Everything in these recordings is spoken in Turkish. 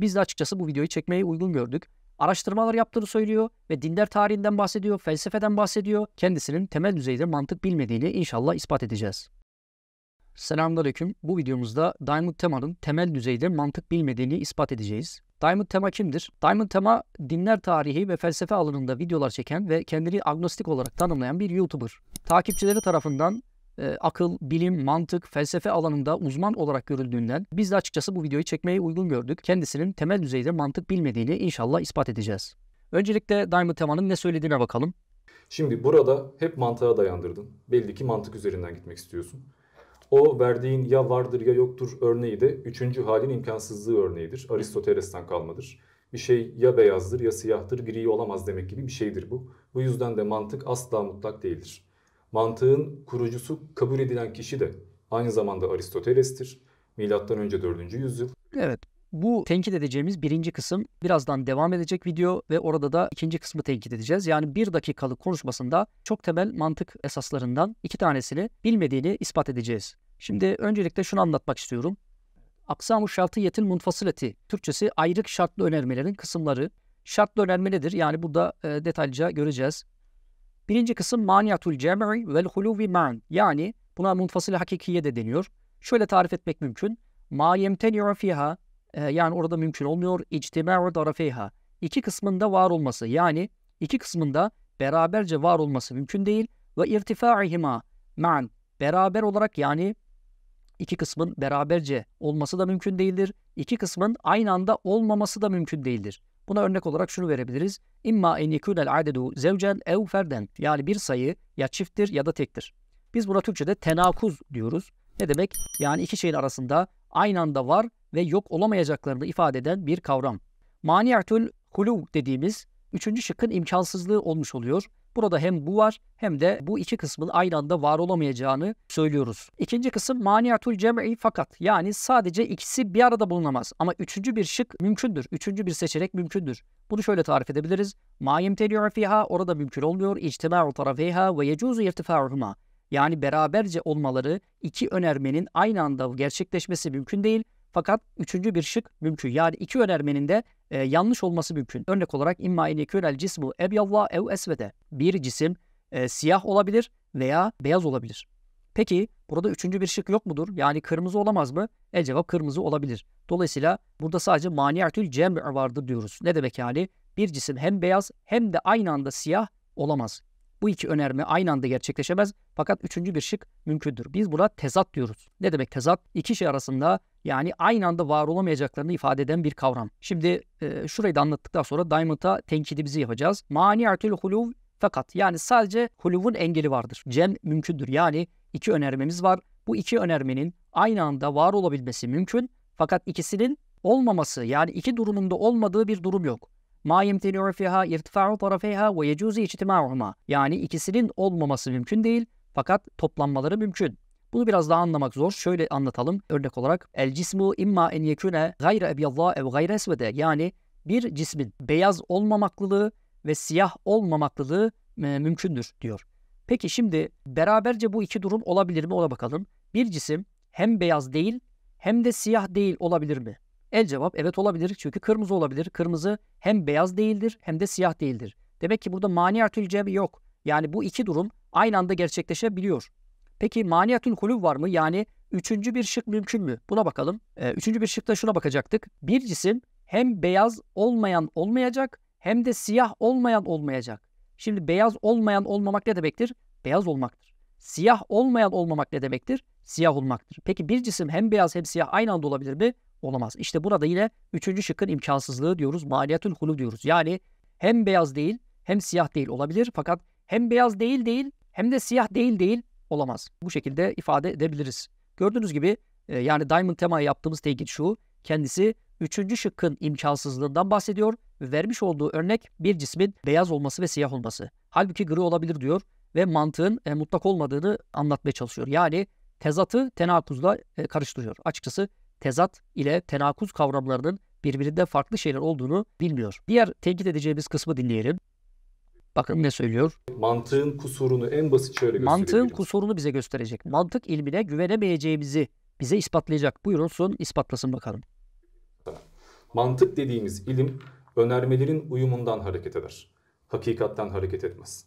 Biz de açıkçası bu videoyu çekmeyi uygun gördük. Araştırmalar yaptığını söylüyor ve dinler tarihinden bahsediyor, felsefeden bahsediyor. Kendisinin temel düzeyde mantık bilmediğini inşallah ispat edeceğiz. Selamünaleyküm. Bu videomuzda Diamond Tema'nın temel düzeyde mantık bilmediğini ispat edeceğiz. Diamond Tema kimdir? Diamond Tema dinler tarihi ve felsefe alanında videolar çeken ve kendini agnostik olarak tanımlayan bir YouTuber. Takipçileri tarafından e, akıl, bilim, mantık, felsefe alanında uzman olarak görüldüğünden biz de açıkçası bu videoyu çekmeye uygun gördük. Kendisinin temel düzeyde mantık bilmediğini inşallah ispat edeceğiz. Öncelikle Diamond Tema'nın ne söylediğine bakalım. Şimdi burada hep mantığa dayandırdın. Belli ki mantık üzerinden gitmek istiyorsun. O verdiğin ya vardır ya yoktur örneği de üçüncü halin imkansızlığı örneğidir. Aristoteles'ten kalmadır. Bir şey ya beyazdır ya siyahtır, gri olamaz demek gibi bir şeydir bu. Bu yüzden de mantık asla mutlak değildir. Mantığın kurucusu kabul edilen kişi de aynı zamanda Aristoteles'tir. Milattan önce 4. yüzyıl. Evet. Bu tenkit edeceğimiz birinci kısım birazdan devam edecek video ve orada da ikinci kısmı tenkit edeceğiz. Yani bir dakikalık konuşmasında çok temel mantık esaslarından iki tanesini bilmediğini ispat edeceğiz. Şimdi öncelikle şunu anlatmak istiyorum. Aksamu şartiyetin munfasileti, Türkçesi ayrık şartlı önermelerin kısımları. Şartlı önerme nedir? Yani burada e, detaylıca göreceğiz. Birinci kısım maniatul cem'i vel huluvi ma'n. Yani buna munfasıl hakikiye de deniyor. Şöyle tarif etmek mümkün. Ma yemteni'u fiha e, yani orada mümkün olmuyor. İctima'u darafeyha. İki kısmında var olması yani iki kısmında beraberce var olması mümkün değil. Ve irtifa'ihima ma'n. Beraber olarak yani iki kısmın beraberce olması da mümkün değildir. İki kısmın aynı anda olmaması da mümkün değildir. Buna örnek olarak şunu verebiliriz. İmma en yekunel adedu zevcen ev ferden. Yani bir sayı ya çifttir ya da tektir. Biz buna Türkçe'de tenakuz diyoruz. Ne demek? Yani iki şeyin arasında aynı anda var ve yok olamayacaklarını ifade eden bir kavram. Mani'atül hulu dediğimiz üçüncü şıkkın imkansızlığı olmuş oluyor. Burada hem bu var hem de bu iki kısmın aynı anda var olamayacağını söylüyoruz. İkinci kısım maniatul cem'i fakat yani sadece ikisi bir arada bulunamaz ama üçüncü bir şık mümkündür. Üçüncü bir seçenek mümkündür. Bunu şöyle tarif edebiliriz. Ma yemteni'u fiha orada mümkün olmuyor. İctima'u tarafeyha ve yecuzu irtifa'uhuma. Yani beraberce olmaları iki önermenin aynı anda gerçekleşmesi mümkün değil. Fakat üçüncü bir şık mümkün. Yani iki önermenin de e, yanlış olması mümkün. Örnek olarak imma en yekûnel cismu ebyallah ev esvede. Bir cisim e, siyah olabilir veya beyaz olabilir. Peki burada üçüncü bir şık yok mudur? Yani kırmızı olamaz mı? E cevap kırmızı olabilir. Dolayısıyla burada sadece maniatül cem vardır diyoruz. Ne demek yani? Bir cisim hem beyaz hem de aynı anda siyah olamaz. Bu iki önerme aynı anda gerçekleşemez fakat üçüncü bir şık mümkündür. Biz buna tezat diyoruz. Ne demek tezat? İki şey arasında yani aynı anda var olamayacaklarını ifade eden bir kavram. Şimdi e, şurayı da anlattıktan sonra Diamond'a tenkidimizi yapacağız. Mani'atül huluv fakat yani sadece huluvun engeli vardır. Cem mümkündür. Yani iki önermemiz var. Bu iki önermenin aynı anda var olabilmesi mümkün fakat ikisinin olmaması yani iki durumunda olmadığı bir durum yok. Ma yemteni'u fiha irtifa'u tarafeyha ve yecuzu ictima'uhuma. Yani ikisinin olmaması mümkün değil fakat toplanmaları mümkün. Bunu biraz daha anlamak zor. Şöyle anlatalım örnek olarak. El cismu imma en yekune gayre ebyallah ev gayre esvede. Yani bir cismin beyaz olmamaklılığı ve siyah olmamaklılığı e, mümkündür diyor. Peki şimdi beraberce bu iki durum olabilir mi ona bakalım. Bir cisim hem beyaz değil hem de siyah değil olabilir mi? El cevap evet olabilir çünkü kırmızı olabilir. Kırmızı hem beyaz değildir hem de siyah değildir. Demek ki burada maniyatül cebi yok. Yani bu iki durum aynı anda gerçekleşebiliyor. Peki maniyatül kulüb var mı? Yani üçüncü bir şık mümkün mü? Buna bakalım. Ee, üçüncü bir şıkta şuna bakacaktık. Bir cisim hem beyaz olmayan olmayacak hem de siyah olmayan olmayacak. Şimdi beyaz olmayan olmamak ne demektir? Beyaz olmaktır. Siyah olmayan olmamak ne demektir? Siyah olmaktır. Peki bir cisim hem beyaz hem siyah aynı anda olabilir mi? olamaz. İşte burada yine üçüncü şıkkın imkansızlığı diyoruz. Maliyetül hulu diyoruz. Yani hem beyaz değil hem siyah değil olabilir fakat hem beyaz değil değil hem de siyah değil değil olamaz. Bu şekilde ifade edebiliriz. Gördüğünüz gibi e, yani Diamond tema yaptığımız teyit şu. Kendisi üçüncü şıkkın imkansızlığından bahsediyor. Vermiş olduğu örnek bir cismin beyaz olması ve siyah olması. Halbuki gri olabilir diyor ve mantığın e, mutlak olmadığını anlatmaya çalışıyor. Yani tezatı tenakuzla e, karıştırıyor. Açıkçası tezat ile tenakuz kavramlarının birbirinde farklı şeyler olduğunu bilmiyor. Diğer tenkit edeceğimiz kısmı dinleyelim. Bakın ne söylüyor? Mantığın kusurunu en basit şöyle gösteriyor. Mantığın kusurunu bize gösterecek. Mantık ilmine güvenemeyeceğimizi bize ispatlayacak. Buyurun ispatlasın bakalım. Mantık dediğimiz ilim önermelerin uyumundan hareket eder. Hakikatten hareket etmez.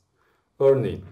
Örneğin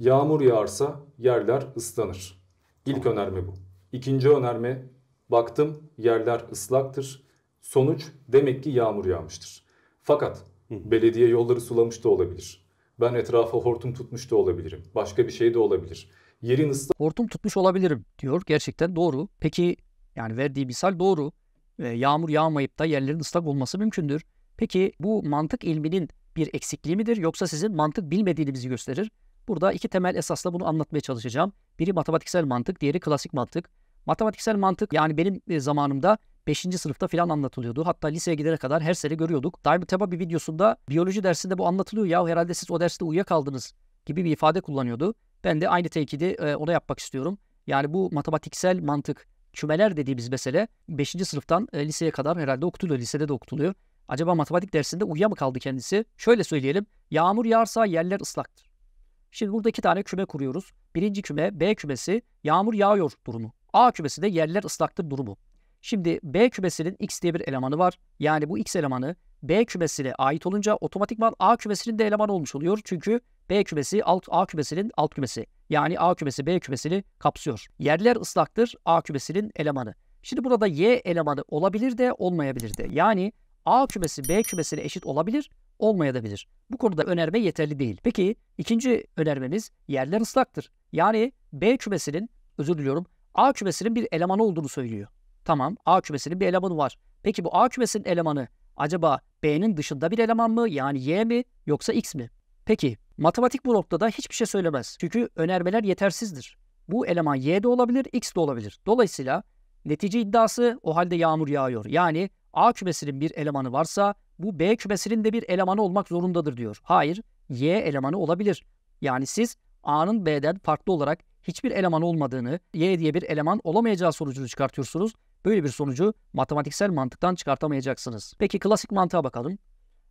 yağmur yağarsa yerler ıslanır. İlk önerme bu. İkinci önerme Baktım yerler ıslaktır. Sonuç demek ki yağmur yağmıştır. Fakat belediye yolları sulamış da olabilir. Ben etrafa hortum tutmuş da olabilirim. Başka bir şey de olabilir. Yerin ıslak... Hortum tutmuş olabilirim diyor. Gerçekten doğru. Peki yani verdiği misal doğru. yağmur yağmayıp da yerlerin ıslak olması mümkündür. Peki bu mantık ilminin bir eksikliği midir yoksa sizin mantık bilmediğinizi gösterir? Burada iki temel esasla bunu anlatmaya çalışacağım. Biri matematiksel mantık, diğeri klasik mantık. Matematiksel mantık yani benim e, zamanımda 5. sınıfta filan anlatılıyordu. Hatta liseye gidene kadar her sene görüyorduk. Daim Teba bir videosunda biyoloji dersinde bu anlatılıyor ya herhalde siz o derste uyuyakaldınız gibi bir ifade kullanıyordu. Ben de aynı tekidi e, ona yapmak istiyorum. Yani bu matematiksel mantık kümeler dediğimiz mesele 5. sınıftan e, liseye kadar herhalde okutuluyor. Lisede de okutuluyor. Acaba matematik dersinde uyuya mı kaldı kendisi? Şöyle söyleyelim. Yağmur yağarsa yerler ıslaktır. Şimdi burada iki tane küme kuruyoruz. Birinci küme B kümesi yağmur yağıyor durumu. A kümesinde yerler ıslaktır durumu. Şimdi B kümesinin x diye bir elemanı var. Yani bu x elemanı B kümesine ait olunca otomatikman A kümesinin de elemanı olmuş oluyor. Çünkü B kümesi alt A kümesinin alt kümesi. Yani A kümesi B kümesini kapsıyor. Yerler ıslaktır A kümesinin elemanı. Şimdi burada Y elemanı olabilir de olmayabilir de. Yani A kümesi B kümesine eşit olabilir, olmayabilir. Bu konuda önerme yeterli değil. Peki ikinci önermemiz yerler ıslaktır. Yani B kümesinin özür diliyorum A kümesinin bir elemanı olduğunu söylüyor. Tamam A kümesinin bir elemanı var. Peki bu A kümesinin elemanı acaba B'nin dışında bir eleman mı yani Y mi yoksa X mi? Peki matematik bu noktada hiçbir şey söylemez. Çünkü önermeler yetersizdir. Bu eleman Y de olabilir X de olabilir. Dolayısıyla netice iddiası o halde yağmur yağıyor. Yani A kümesinin bir elemanı varsa bu B kümesinin de bir elemanı olmak zorundadır diyor. Hayır Y elemanı olabilir. Yani siz A'nın B'den farklı olarak hiçbir eleman olmadığını, Y diye bir eleman olamayacağı sonucunu çıkartıyorsunuz. Böyle bir sonucu matematiksel mantıktan çıkartamayacaksınız. Peki klasik mantığa bakalım.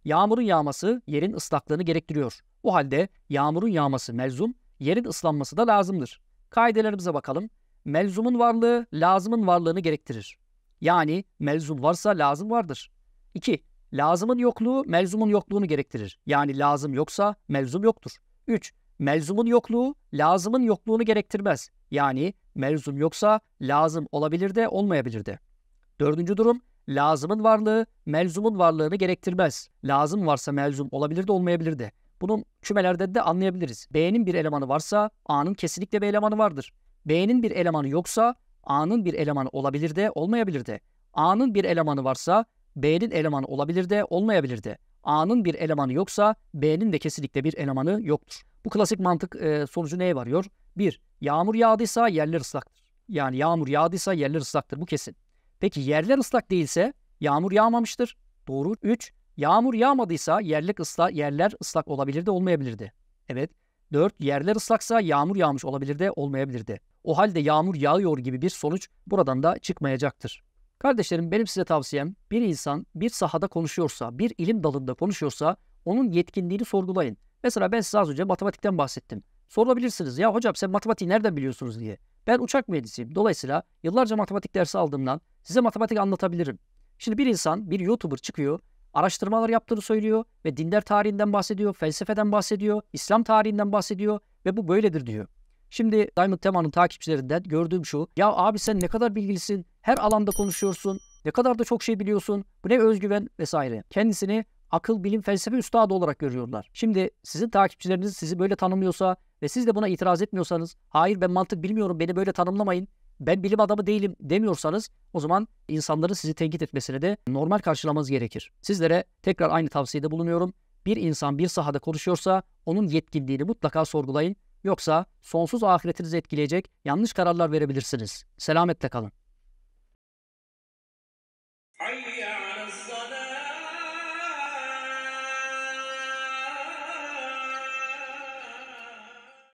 Yağmurun yağması yerin ıslaklığını gerektiriyor. O halde yağmurun yağması melzum, yerin ıslanması da lazımdır. Kaidelerimize bakalım. Melzumun varlığı lazımın varlığını gerektirir. Yani melzum varsa lazım vardır. 2. Lazımın yokluğu melzumun yokluğunu gerektirir. Yani lazım yoksa melzum yoktur. 3. Melzumun yokluğu lazımın yokluğunu gerektirmez. Yani melzum yoksa lazım olabilir de olmayabilir de. Dördüncü durum lazımın varlığı melzumun varlığını gerektirmez. Lazım varsa melzum olabilir de olmayabilir de. Bunun kümelerde de anlayabiliriz. B'nin bir elemanı varsa A'nın kesinlikle bir elemanı vardır. B'nin bir elemanı yoksa A'nın bir elemanı olabilir de olmayabilir de. A'nın bir elemanı varsa B'nin elemanı olabilir de olmayabilir de. A'nın bir elemanı yoksa B'nin de kesinlikle bir elemanı yoktur. Bu klasik mantık e, sonucu neye varıyor? Bir, yağmur yağdıysa yerler ıslaktır. Yani yağmur yağdıysa yerler ıslaktır. Bu kesin. Peki yerler ıslak değilse yağmur yağmamıştır. Doğru. Üç, Yağmur yağmadıysa yerlik ısla, yerler ıslak olabilir de olmayabilirdi. Evet. Dört, Yerler ıslaksa yağmur yağmış olabilir de olmayabilirdi. O halde yağmur yağıyor gibi bir sonuç buradan da çıkmayacaktır. Kardeşlerim benim size tavsiyem bir insan bir sahada konuşuyorsa, bir ilim dalında konuşuyorsa onun yetkinliğini sorgulayın. Mesela ben size az önce matematikten bahsettim. Sorulabilirsiniz ya hocam sen matematiği nereden biliyorsunuz diye. Ben uçak mühendisiyim. Dolayısıyla yıllarca matematik dersi aldığımdan size matematik anlatabilirim. Şimdi bir insan, bir YouTuber çıkıyor, araştırmalar yaptığını söylüyor ve dinler tarihinden bahsediyor, felsefeden bahsediyor, İslam tarihinden bahsediyor ve bu böyledir diyor. Şimdi Diamond Tema'nın takipçilerinden gördüğüm şu. Ya abi sen ne kadar bilgilisin, her alanda konuşuyorsun, ne kadar da çok şey biliyorsun, bu ne özgüven vesaire. Kendisini akıl, bilim, felsefe üstadı olarak görüyorlar. Şimdi sizin takipçileriniz sizi böyle tanımlıyorsa ve siz de buna itiraz etmiyorsanız, hayır ben mantık bilmiyorum, beni böyle tanımlamayın, ben bilim adamı değilim demiyorsanız o zaman insanların sizi tenkit etmesine de normal karşılamanız gerekir. Sizlere tekrar aynı tavsiyede bulunuyorum. Bir insan bir sahada konuşuyorsa onun yetkinliğini mutlaka sorgulayın. Yoksa sonsuz ahiretinizi etkileyecek yanlış kararlar verebilirsiniz. Selametle kalın.